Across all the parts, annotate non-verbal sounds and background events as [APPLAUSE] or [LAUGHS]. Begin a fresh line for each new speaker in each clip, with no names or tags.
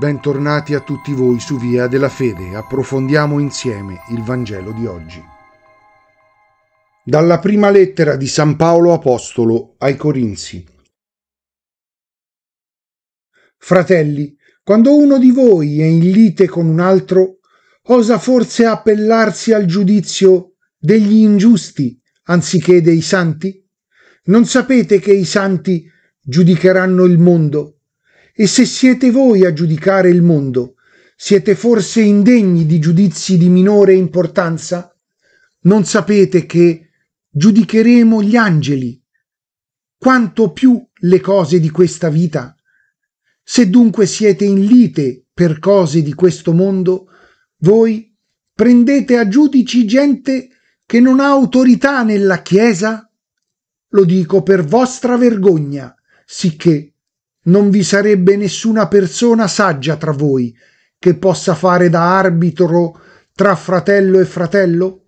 Bentornati a tutti voi su Via della Fede, approfondiamo insieme il Vangelo di oggi. Dalla prima lettera di San Paolo Apostolo ai Corinzi. Fratelli, quando uno di voi è in lite con un altro, osa forse appellarsi al giudizio degli ingiusti anziché dei santi? Non sapete che i santi giudicheranno il mondo? E se siete voi a giudicare il mondo, siete forse indegni di giudizi di minore importanza? Non sapete che giudicheremo gli angeli, quanto più le cose di questa vita? Se dunque siete in lite per cose di questo mondo, voi prendete a giudici gente che non ha autorità nella Chiesa? Lo dico per vostra vergogna, sicché non vi sarebbe nessuna persona saggia tra voi che possa fare da arbitro tra fratello e fratello?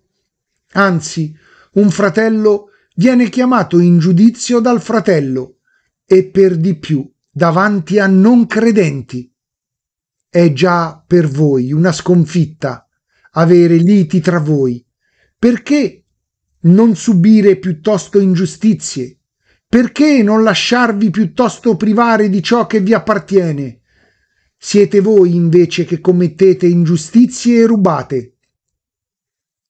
Anzi, un fratello viene chiamato in giudizio dal fratello e per di più davanti a non credenti. È già per voi una sconfitta avere liti tra voi. Perché non subire piuttosto ingiustizie? Perché non lasciarvi piuttosto privare di ciò che vi appartiene? Siete voi invece che commettete ingiustizie e rubate.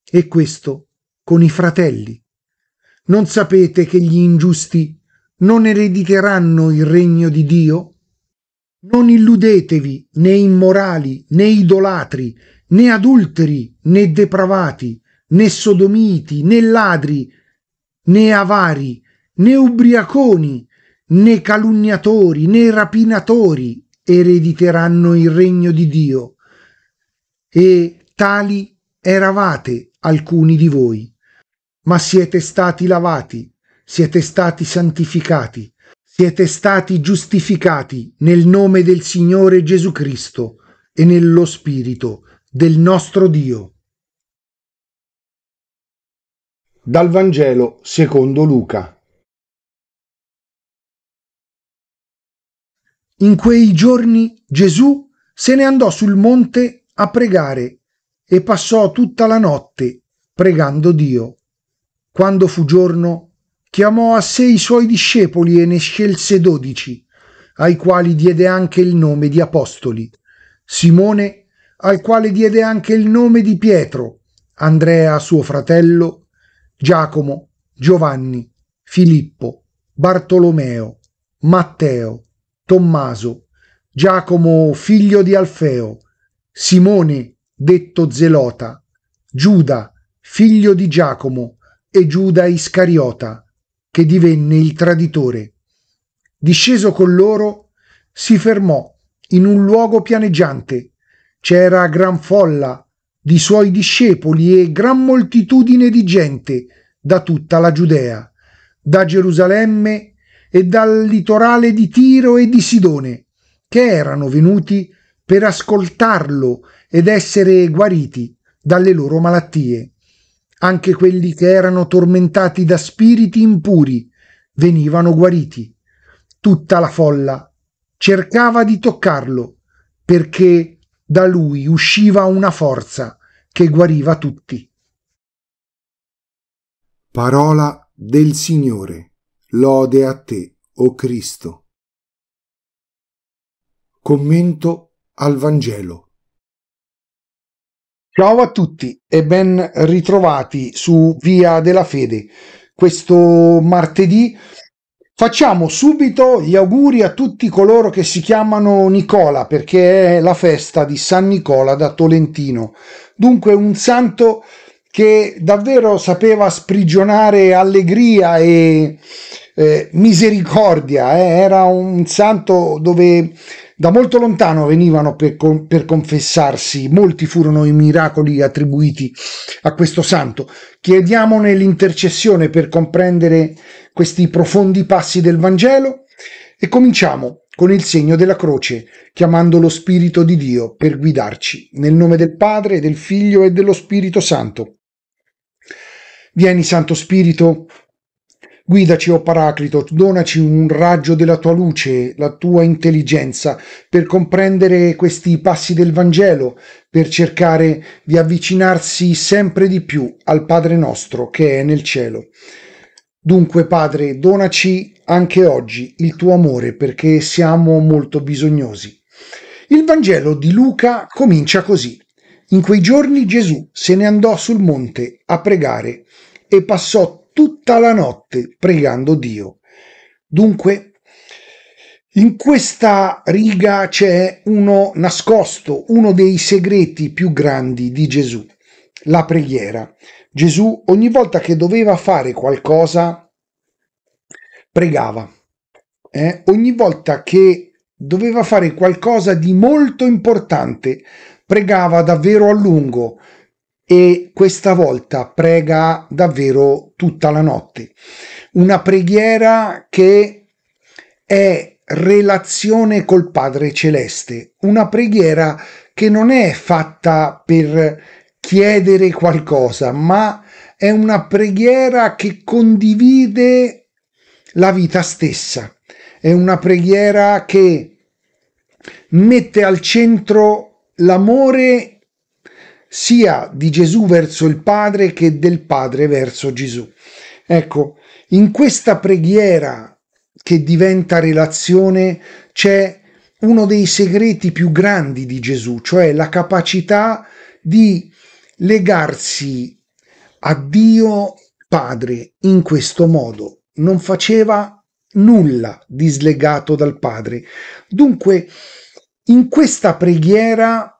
E questo con i fratelli. Non sapete che gli ingiusti non erediteranno il regno di Dio? Non illudetevi né immorali, né idolatri, né adulteri, né depravati, né sodomiti, né ladri, né avari, né ubriaconi, né calunniatori, né rapinatori erediteranno il regno di Dio. E tali eravate alcuni di voi, ma siete stati lavati, siete stati santificati, siete stati giustificati nel nome del Signore Gesù Cristo e nello Spirito del nostro Dio. Dal Vangelo secondo Luca. In quei giorni Gesù se ne andò sul monte a pregare e passò tutta la notte pregando Dio. Quando fu giorno, chiamò a sé i suoi discepoli e ne scelse dodici, ai quali diede anche il nome di apostoli. Simone, al quale diede anche il nome di Pietro, Andrea suo fratello, Giacomo, Giovanni, Filippo, Bartolomeo, Matteo, Tommaso, Giacomo figlio di Alfeo, Simone detto Zelota, Giuda figlio di Giacomo e Giuda Iscariota, che divenne il traditore. Disceso con loro, si fermò in un luogo pianeggiante. C'era gran folla di suoi discepoli e gran moltitudine di gente da tutta la Giudea, da Gerusalemme e dal litorale di Tiro e di Sidone, che erano venuti per ascoltarlo ed essere guariti dalle loro malattie. Anche quelli che erano tormentati da spiriti impuri venivano guariti. Tutta la folla cercava di toccarlo perché da lui usciva una forza che guariva tutti. Parola del Signore. Lode a te, o Cristo. Commento al Vangelo. Ciao a tutti e ben ritrovati su Via della Fede. Questo martedì Facciamo subito gli auguri a tutti coloro che si chiamano Nicola perché è la festa di San Nicola da Tolentino. Dunque un santo che davvero sapeva sprigionare allegria e eh, misericordia, eh, era un santo dove da molto lontano venivano per, per, confessarsi, molti furono i miracoli attribuiti a questo santo. Chiediamone l'intercessione per comprendere questi profondi passi del Vangelo e cominciamo con il segno della croce, chiamando lo Spirito di Dio per guidarci, nel nome del Padre, del Figlio e dello Spirito Santo. Vieni, Santo Spirito, Guidaci, o oh Paraclito, donaci un raggio della tua luce, la tua intelligenza, per comprendere questi passi del Vangelo, per cercare di avvicinarsi sempre di più al Padre nostro che è nel cielo. Dunque, Padre, donaci anche oggi il tuo amore, perché siamo molto bisognosi. Il Vangelo di Luca comincia così. In quei giorni Gesù se ne andò sul monte a pregare e passò tutta la notte pregando Dio. Dunque, in questa riga c'è uno nascosto, uno dei segreti più grandi di Gesù, la preghiera. Gesù ogni volta che doveva fare qualcosa pregava. Eh? Ogni volta che doveva fare qualcosa di molto importante pregava davvero a lungo, e questa volta prega davvero tutta la notte. Una preghiera che è relazione col Padre Celeste, una preghiera che non è fatta per chiedere qualcosa, ma è una preghiera che condivide la vita stessa, è una preghiera che mette al centro l'amore sia di Gesù verso il Padre che del Padre verso Gesù. Ecco, in questa preghiera che diventa relazione c'è uno dei segreti più grandi di Gesù, cioè la capacità di legarsi a Dio Padre in questo modo. Non faceva nulla dislegato dal Padre. Dunque, in questa preghiera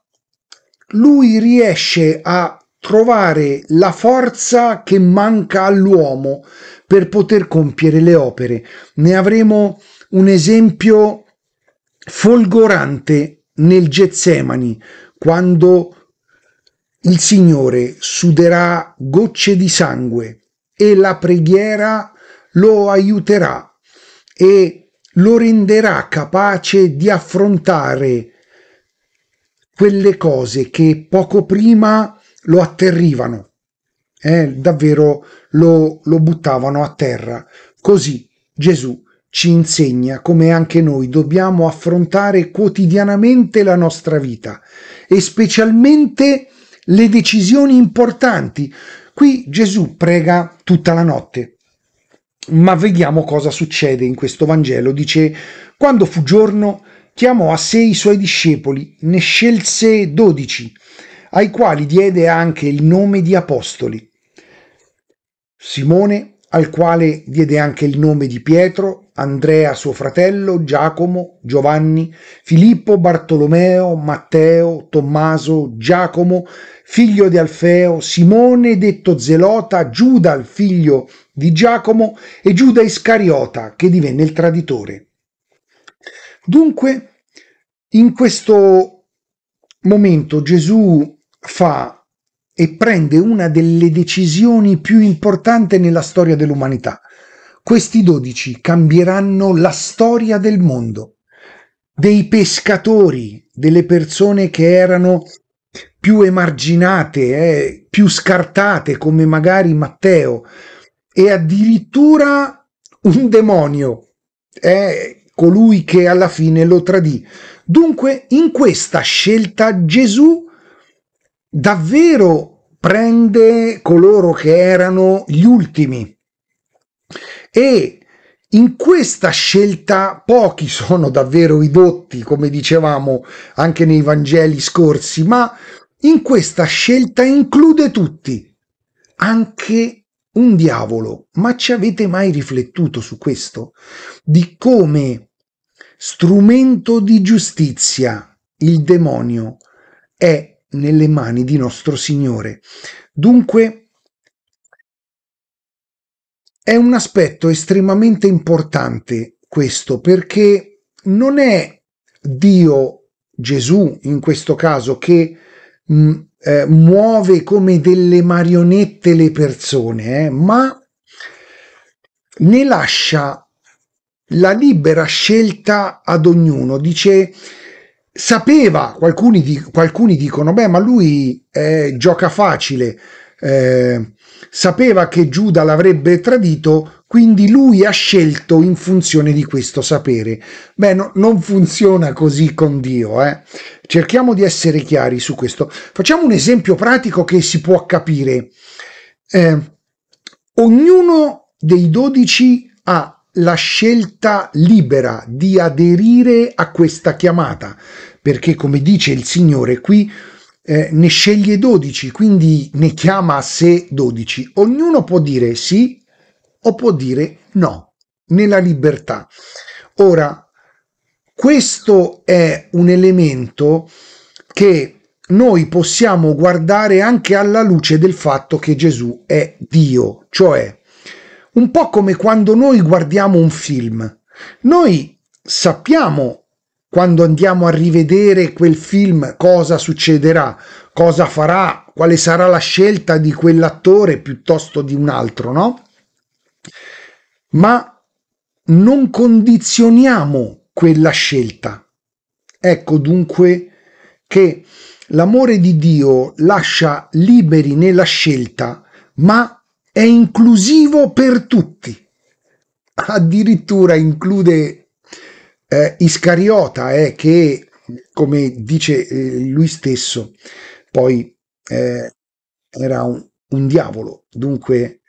lui riesce a trovare la forza che manca all'uomo per poter compiere le opere. Ne avremo un esempio folgorante nel Getsemani, quando il Signore suderà gocce di sangue e la preghiera lo aiuterà e lo renderà capace di affrontare quelle cose che poco prima lo atterrivano, eh, davvero lo, lo buttavano a terra. Così Gesù ci insegna come anche noi dobbiamo affrontare quotidianamente la nostra vita e specialmente le decisioni importanti. Qui Gesù prega tutta la notte, ma vediamo cosa succede in questo Vangelo. Dice, quando fu giorno, chiamò a sé i suoi discepoli, ne scelse dodici, ai quali diede anche il nome di apostoli. Simone, al quale diede anche il nome di Pietro, Andrea suo fratello, Giacomo, Giovanni, Filippo, Bartolomeo, Matteo, Tommaso, Giacomo, figlio di Alfeo, Simone detto Zelota, Giuda il figlio di Giacomo e Giuda Iscariota che divenne il traditore. Dunque, in questo momento Gesù fa e prende una delle decisioni più importanti nella storia dell'umanità. Questi dodici cambieranno la storia del mondo, dei pescatori, delle persone che erano più emarginate, eh, più scartate come magari Matteo, e addirittura un demonio eh, colui che alla fine lo tradì. Dunque, in questa scelta Gesù davvero prende coloro che erano gli ultimi e in questa scelta pochi sono davvero i dotti, come dicevamo anche nei Vangeli scorsi, ma in questa scelta include tutti, anche un diavolo, ma ci avete mai riflettuto su questo? Di come strumento di giustizia il demonio è nelle mani di nostro Signore. Dunque è un aspetto estremamente importante questo perché non è Dio, Gesù in questo caso, che mh, mm, eh, muove come delle marionette le persone, eh, ma ne lascia la libera scelta ad ognuno. Dice, sapeva, alcuni, alcuni dicono, beh, ma lui eh, gioca facile, eh, sapeva che Giuda l'avrebbe tradito, quindi lui ha scelto in funzione di questo sapere. Beh, no, non funziona così con Dio, eh. cerchiamo di essere chiari su questo. Facciamo un esempio pratico che si può capire. Eh, ognuno dei dodici ha la scelta libera di aderire a questa chiamata, perché come dice il Signore qui, eh, ne sceglie 12, quindi ne chiama a sé 12. Ognuno può dire sì o può dire no, nella libertà. Ora, questo è un elemento che noi possiamo guardare anche alla luce del fatto che Gesù è Dio, cioè un po' come quando noi guardiamo un film. Noi sappiamo quando andiamo a rivedere quel film cosa succederà, cosa farà, quale sarà la scelta di quell'attore piuttosto di un altro, no? Ma non condizioniamo quella scelta. Ecco dunque che l'amore di Dio lascia liberi nella scelta, ma è inclusivo per tutti. Addirittura include eh, Iscariota è che, come dice eh, lui stesso, poi eh, era un, un, diavolo, dunque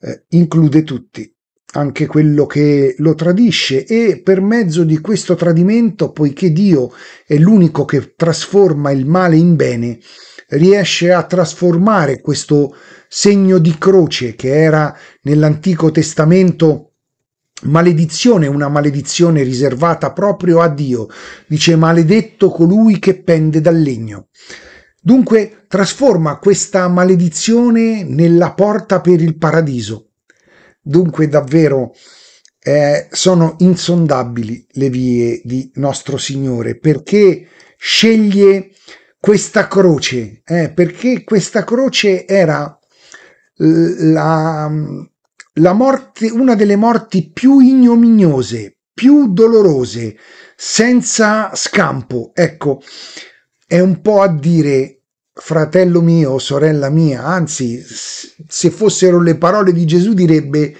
eh, include tutti, anche quello che lo tradisce e per mezzo di questo tradimento, poiché Dio è l'unico che trasforma il male in bene, riesce a trasformare questo segno di croce che era nell'Antico Testamento maledizione, una maledizione riservata proprio a Dio. Dice maledetto colui che pende dal legno. Dunque trasforma questa maledizione nella porta per il paradiso. Dunque davvero eh, sono insondabili le vie di nostro Signore perché sceglie questa croce, eh, perché questa croce era la, la morte, una delle morti più ignominiose, più dolorose, senza scampo. Ecco, è un po' a dire fratello mio, sorella mia, anzi, se fossero le parole di Gesù direbbe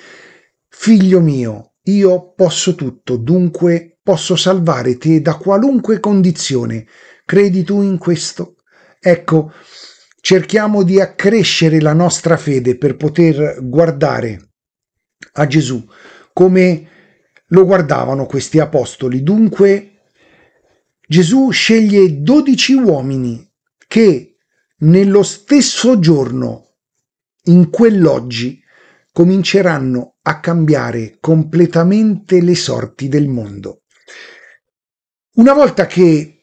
figlio mio, io posso tutto, dunque posso salvare te da qualunque condizione. Credi tu in questo? Ecco, cerchiamo di accrescere la nostra fede per poter guardare a Gesù, come lo guardavano questi apostoli. Dunque Gesù sceglie dodici uomini che nello stesso giorno, in quell'oggi, cominceranno a cambiare completamente le sorti del mondo. Una volta che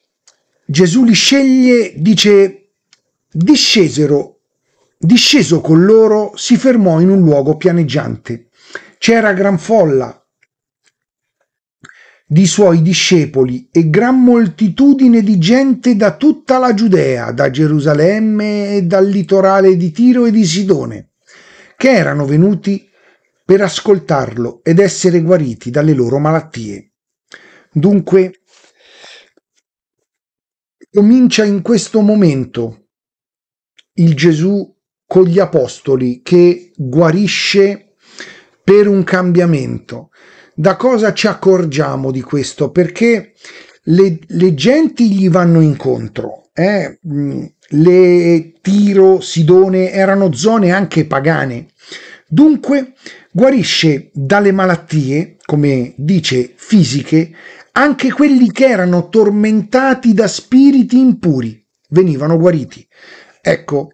Gesù li sceglie, dice, discesero, disceso con loro, si fermò in un luogo pianeggiante c'era gran folla di suoi discepoli e gran moltitudine di gente da tutta la Giudea, da Gerusalemme e dal litorale di Tiro e di Sidone, che erano venuti per ascoltarlo ed essere guariti dalle loro malattie. Dunque, comincia in questo momento il Gesù con gli apostoli che guarisce per un cambiamento. Da cosa ci accorgiamo di questo? Perché le, le genti gli vanno incontro. Eh? Mm, le Tiro, Sidone erano zone anche pagane. Dunque guarisce dalle malattie, come dice fisiche, anche quelli che erano tormentati da spiriti impuri venivano guariti. Ecco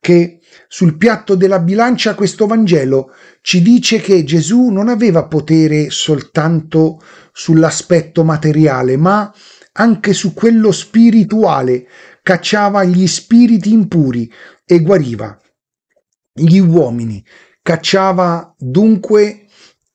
che sul piatto della bilancia questo Vangelo ci dice che Gesù non aveva potere soltanto sull'aspetto materiale, ma anche su quello spirituale, cacciava gli spiriti impuri e guariva gli uomini, cacciava dunque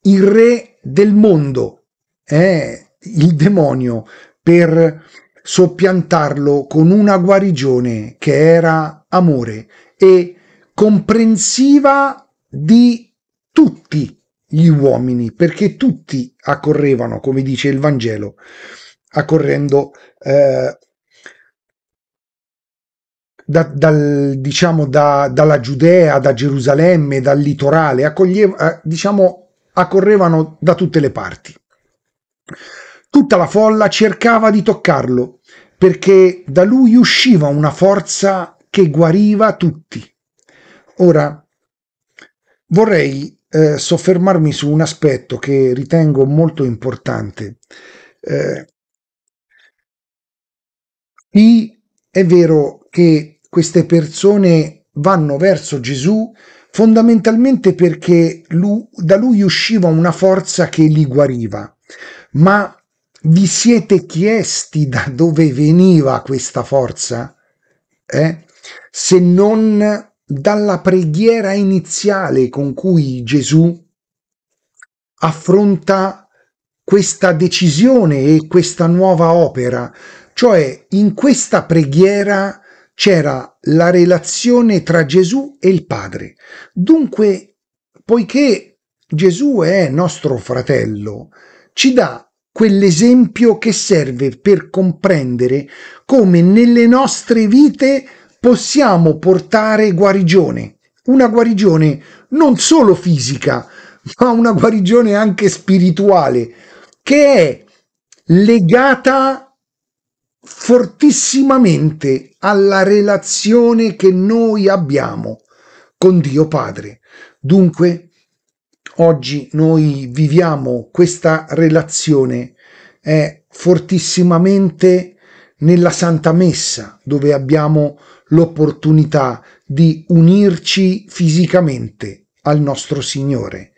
il re del mondo, eh, il demonio, per soppiantarlo con una guarigione che era amore e comprensiva di tutti gli uomini, perché tutti accorrevano, come dice il Vangelo, accorrendo eh, da, dal, diciamo, da, dalla Giudea, da Gerusalemme, dal litorale, accoglieva, eh, diciamo, accorrevano da tutte le parti. Tutta la folla cercava di toccarlo, perché da lui usciva una forza che guariva tutti. Ora vorrei eh, soffermarmi su un aspetto che ritengo molto importante. Eh, qui è vero che queste persone vanno verso Gesù fondamentalmente perché lui, da lui usciva una forza che li guariva, ma vi siete chiesti da dove veniva questa forza? Eh? Se non dalla preghiera iniziale con cui Gesù affronta questa decisione e questa nuova opera, cioè in questa preghiera c'era la relazione tra Gesù e il Padre. Dunque, poiché Gesù è nostro fratello, ci dà quell'esempio che serve per comprendere come nelle nostre vite possiamo portare guarigione, una guarigione non solo fisica, [LAUGHS] ma una guarigione anche spirituale, che è legata fortissimamente alla relazione che noi abbiamo con Dio Padre. Dunque, oggi noi viviamo questa relazione eh, fortissimamente nella Santa Messa, dove abbiamo l'opportunità di unirci fisicamente al nostro Signore.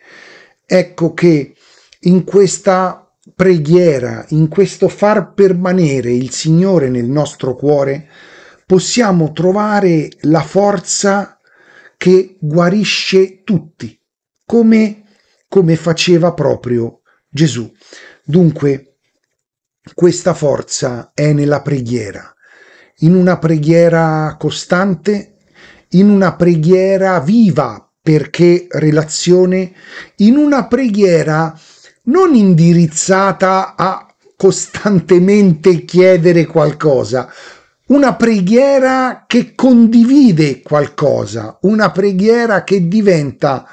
Ecco che in questa preghiera, in questo far permanere il Signore nel nostro cuore, possiamo trovare la forza che guarisce tutti, come, come faceva proprio Gesù. Dunque, questa forza è nella preghiera in una preghiera costante, in una preghiera viva perché relazione, in una preghiera non indirizzata a costantemente chiedere qualcosa, una preghiera che condivide qualcosa, una preghiera che diventa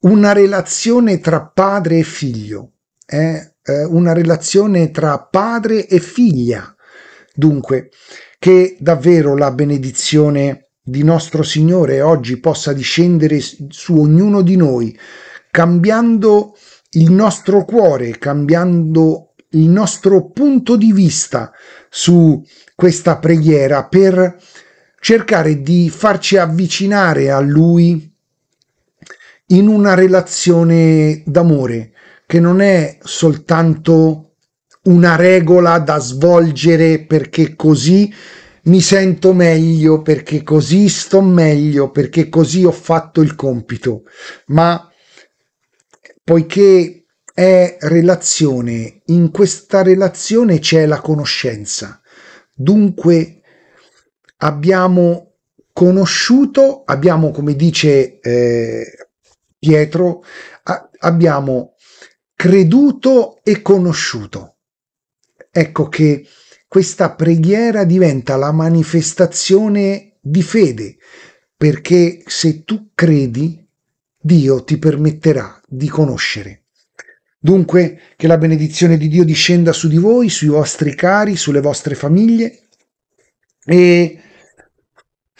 una relazione tra padre e figlio, eh? eh una relazione tra padre e figlia, Dunque, che davvero la benedizione di nostro Signore oggi possa discendere su ognuno di noi, cambiando il nostro cuore, cambiando il nostro punto di vista su questa preghiera per cercare di farci avvicinare a Lui in una relazione d'amore che non è soltanto una regola da svolgere perché così mi sento meglio, perché così sto meglio, perché così ho fatto il compito, ma poiché è relazione, in questa relazione c'è la conoscenza. Dunque abbiamo conosciuto, abbiamo come dice eh, Pietro, abbiamo creduto e conosciuto ecco che questa preghiera diventa la manifestazione di fede, perché se tu credi, Dio ti permetterà di conoscere. Dunque, che la benedizione di Dio discenda su di voi, sui vostri cari, sulle vostre famiglie e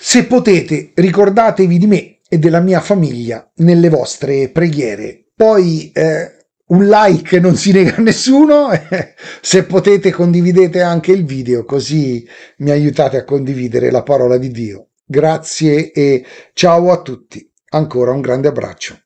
se potete ricordatevi di me e della mia famiglia nelle vostre preghiere. Poi eh, un like non si nega a nessuno, [LAUGHS] eh, se potete condividete anche il video così mi aiutate a condividere la parola di Dio. Grazie e ciao a tutti, ancora un grande abbraccio.